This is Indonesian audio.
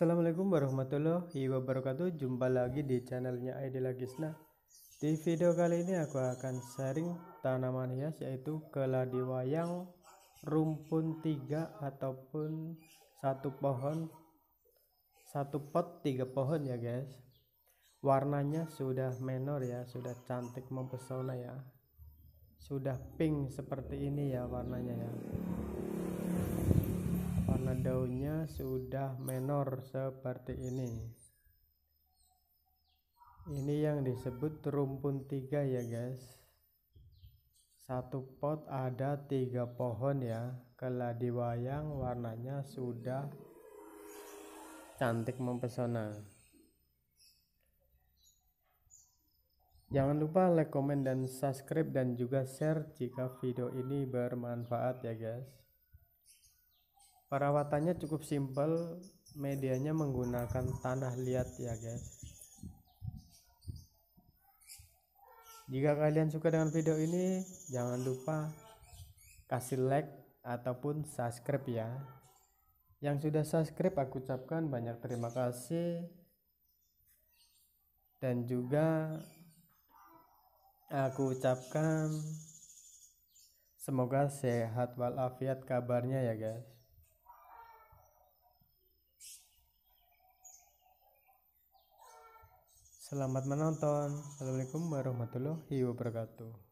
Assalamualaikum warahmatullahi wabarakatuh Jumpa lagi di channelnya Aidila Gisna Di video kali ini aku akan sharing tanaman hias yaitu keladi wayang, rumpun tiga ataupun satu pohon satu pot tiga pohon ya guys warnanya sudah menor ya sudah cantik mempesona ya sudah pink seperti ini ya warnanya ya sudah menor seperti ini ini yang disebut rumpun tiga ya guys satu pot ada tiga pohon ya keladi wayang warnanya sudah cantik mempesona jangan lupa like komen dan subscribe dan juga share jika video ini bermanfaat ya guys perawatannya cukup simpel medianya menggunakan tanah liat ya guys jika kalian suka dengan video ini jangan lupa kasih like ataupun subscribe ya yang sudah subscribe aku ucapkan banyak terima kasih dan juga aku ucapkan semoga sehat walafiat kabarnya ya guys Selamat menonton. Assalamualaikum warahmatullahi wabarakatuh.